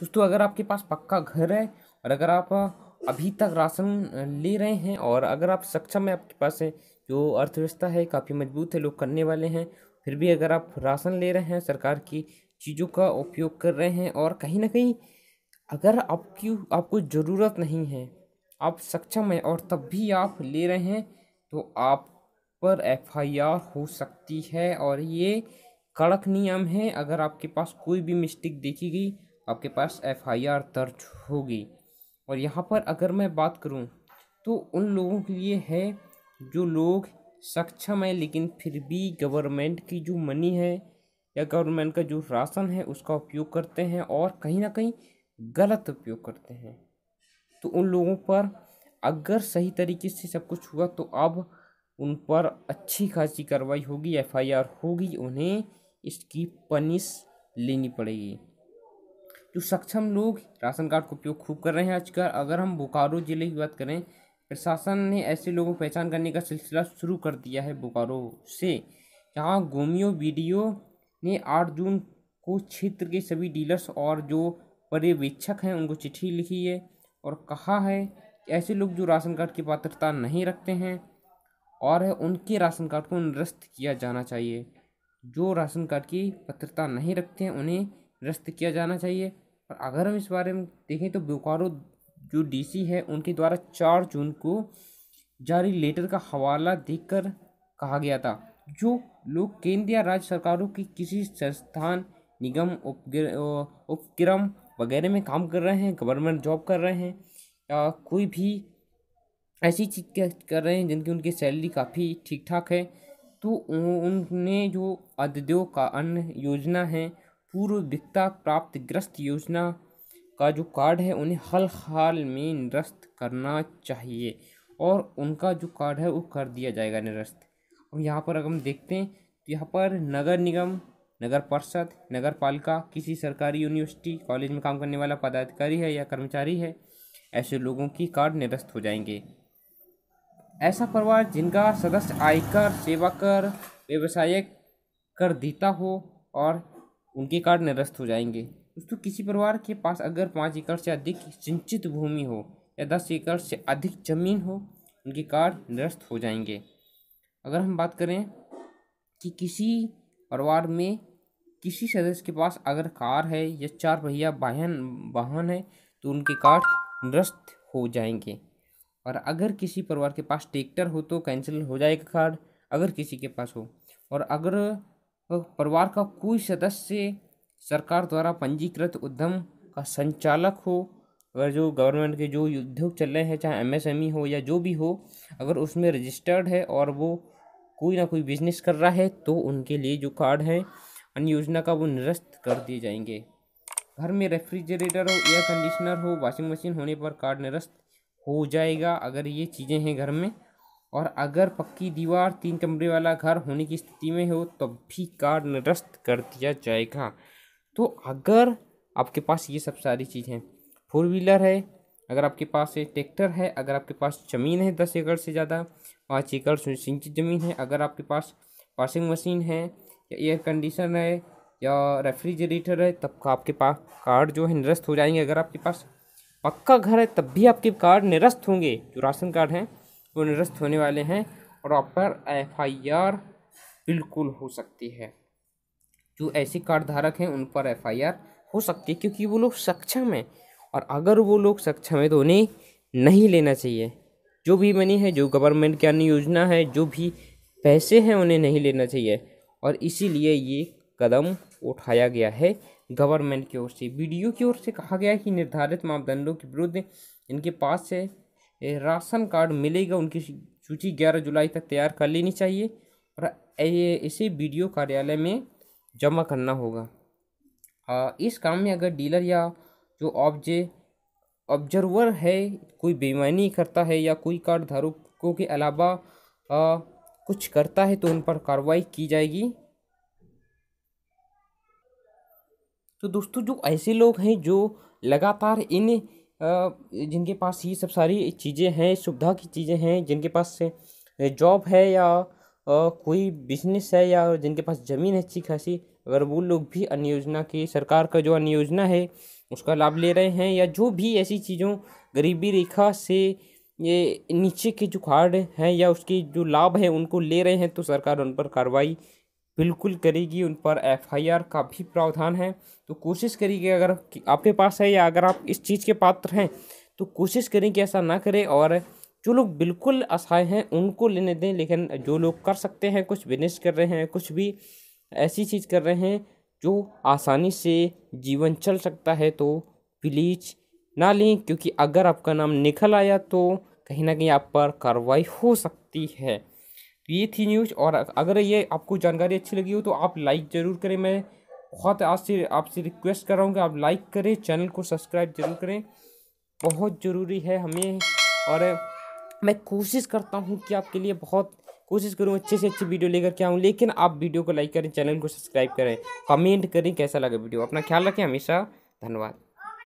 दोस्तों अगर आपके पास पक्का घर है और अगर आप अभी तक राशन ले रहे हैं और अगर आप सक्षम है आपके पास है जो अर्थव्यवस्था है काफ़ी मजबूत है लोग करने वाले हैं फिर भी अगर आप राशन ले रहे हैं सरकार की चीज़ों का उपयोग कर रहे हैं और कहीं ना कहीं अगर आपकी आपको ज़रूरत नहीं है आप सक्षम हैं और तब भी आप ले रहे हैं तो आप पर एफआईआर हो सकती है और ये कड़क नियम है अगर आपके पास कोई भी मिस्टेक देखी गई आपके पास एफ आई आर दर्ज होगी और यहाँ पर अगर मैं बात करूँ तो उन लोगों के लिए है जो लोग सक्षम है लेकिन फिर भी गवर्नमेंट की जो मनी है या गवर्नमेंट का जो राशन है उसका उपयोग करते हैं और कहीं ना कहीं गलत उपयोग करते हैं तो उन लोगों पर अगर सही तरीके से सब कुछ हुआ तो अब उन पर अच्छी खासी कार्रवाई होगी एफआईआर होगी उन्हें इसकी पनिश लेनी पड़ेगी जो सक्षम लोग राशन कार्ड का उपयोग खूब कर रहे हैं आजकल अगर हम बोकारो ज़िले की बात करें प्रशासन ने ऐसे लोगों को पहचान करने का सिलसिला शुरू कर दिया है बोकारो से यहाँ गोमियो बी ने आठ जून को क्षेत्र के सभी डीलर्स और जो पर्यवेक्षक हैं उनको चिट्ठी लिखी है और कहा है कि ऐसे लोग जो राशन कार्ड की पात्रता नहीं रखते हैं और है उनके राशन कार्ड को निरस्त किया जाना चाहिए जो राशन कार्ड की पात्रता नहीं रखते हैं उन्हें रस्त किया जाना चाहिए और अगर हम इस बारे में देखें तो बोकारो जो डीसी है उनके द्वारा चार जून को जारी लेटर का हवाला देकर कहा गया था जो लोग केंद्र या राज्य सरकारों की किसी संस्थान निगम उपक्रम वगैरह में काम कर रहे हैं गवर्नमेंट जॉब कर रहे हैं या कोई भी ऐसी चीज़ कर रहे हैं जिनकी उनकी सैलरी काफ़ी ठीक ठाक है तो उनने जो अद्योग का अन्य योजना है पूर्वभिकता प्राप्त ग्रस्त योजना का जो कार्ड है उन्हें हल हाल में निरस्त करना चाहिए और उनका जो कार्ड है वो कर दिया जाएगा निरस्त अब यहाँ पर अगर हम देखते हैं तो यहाँ पर नगर निगम नगर परिषद नगर पालिका किसी सरकारी यूनिवर्सिटी कॉलेज में काम करने वाला पदाधिकारी है या कर्मचारी है ऐसे लोगों की कार्ड निरस्त हो जाएंगे ऐसा परिवार जिनका सदस्य आयकर सेवा कर व्यवसायिक कर देता हो और उनके कार्ड निरस्त हो जाएंगे दोस्तों किसी परिवार के पास अगर पाँच एकड़ से अधिक सिंचित भूमि हो या दस एकड़ से अधिक जमीन हो उनके कार्ड निरस्त हो जाएंगे अगर हम बात करें कि किसी परिवार में किसी सदस्य के पास अगर कार है या चार पहिया वाहन वाहन है तो उनके कार्ड निरस्त हो जाएंगे और अगर किसी परिवार के पास ट्रैक्टर हो तो कैंसिल हो जाएगा कार्ड अगर किसी के पास हो और अगर तो परिवार का कोई सदस्य सरकार द्वारा पंजीकृत उद्यम का संचालक हो अगर जो गवर्नमेंट के जो उद्योग चल रहे हैं चाहे एमएसएमई e हो या जो भी हो अगर उसमें रजिस्टर्ड है और वो कोई ना कोई बिजनेस कर रहा है तो उनके लिए जो कार्ड है अन्य योजना का वो निरस्त कर दिए जाएंगे घर में रेफ्रिजरेटर हो एयर कंडीशनर हो वॉशिंग मशीन होने पर कार्ड निरस्त हो जाएगा अगर ये चीज़ें हैं घर में और अगर पक्की दीवार तीन कमरे वाला घर होने की स्थिति में हो तब भी कार्ड निरस्त कर दिया जाएगा तो अगर आपके पास ये सब सारी चीज़ें हैं फोर व्हीलर है अगर आपके पास ट्रैक्टर है अगर आपके पास ज़मीन है दस एकड़ से ज़्यादा पाँच एकड़ सिंचित ज़मीन है अगर आपके पास वॉशिंग मशीन है या एयर कंडीशन है या रेफ्रिजरेटर है तब का आपके पास कार्ड जो है निरस्त हो जाएंगे अगर आपके पास पक्का घर है तब भी आपके कार्ड निरस्त होंगे जो राशन कार्ड हैं पुनरस्त होने वाले हैं और प्रॉपर एफआईआर बिल्कुल हो सकती है जो ऐसे कार्ड धारक हैं उन पर एफआईआर हो सकती है क्योंकि वो लोग सक्षम हैं और अगर वो लोग सक्षम है तो उन्हें नहीं लेना चाहिए जो भी मनी है जो गवर्नमेंट की अन्य योजना है जो भी पैसे हैं उन्हें नहीं लेना चाहिए और इसीलिए ये कदम उठाया गया है गवर्नमेंट की ओर से वीडियो की ओर से कहा गया है कि निर्धारित मापदंडों के विरुद्ध इनके पास से राशन कार्ड मिलेगा उनकी सूची ग्यारह जुलाई तक तैयार कर लेनी चाहिए और ये इसे वीडियो कार्यालय में जमा करना होगा आ, इस काम में अगर डीलर या जो ऑब्जे ऑब्जर्वर है कोई बेमानी करता है या कोई कार्ड धारकों के अलावा आ, कुछ करता है तो उन पर कार्रवाई की जाएगी तो दोस्तों जो ऐसे लोग हैं जो लगातार इन जिनके पास ये सब सारी चीज़ें हैं सुविधा की चीज़ें हैं जिनके पास से जॉब है या कोई बिजनेस है या जिनके पास ज़मीन है अच्छी खासी अगर वो लोग भी अन्य योजना की सरकार का जो अन्य योजना है उसका लाभ ले रहे हैं या जो भी ऐसी चीज़ों गरीबी रेखा से ये नीचे के जो कार्ड हैं या उसकी जो लाभ है उनको ले रहे हैं तो सरकार उन पर कार्रवाई बिल्कुल करेगी उन पर एफआईआर का भी प्रावधान है तो कोशिश करिए कि अगर आपके पास है या अगर आप इस चीज़ के पात्र हैं तो कोशिश करें कि ऐसा ना करें और जो लोग बिल्कुल असहाय हैं उनको लेने दें लेकिन जो लोग कर सकते हैं कुछ बिजनेस कर रहे हैं कुछ भी ऐसी चीज़ कर रहे हैं जो आसानी से जीवन चल सकता है तो प्लीज ना लें क्योंकि अगर आपका नाम निकल आया तो कहीं ना कहीं आप पर कार्रवाई हो सकती है तो ये थी न्यूज़ और अगर ये आपको जानकारी अच्छी लगी हो तो आप लाइक ज़रूर करें मैं बहुत आज से आपसे रिक्वेस्ट कर रहा हूँ कि आप लाइक करें चैनल को सब्सक्राइब जरूर करें बहुत ज़रूरी है हमें और मैं कोशिश करता हूँ कि आपके लिए बहुत कोशिश करूँ अच्छे से अच्छी वीडियो लेकर के आऊँ लेकिन आप वीडियो को लाइक करें चैनल को सब्सक्राइब करें कमेंट करें कैसा लगा वीडियो अपना ख्याल रखें हमेशा धन्यवाद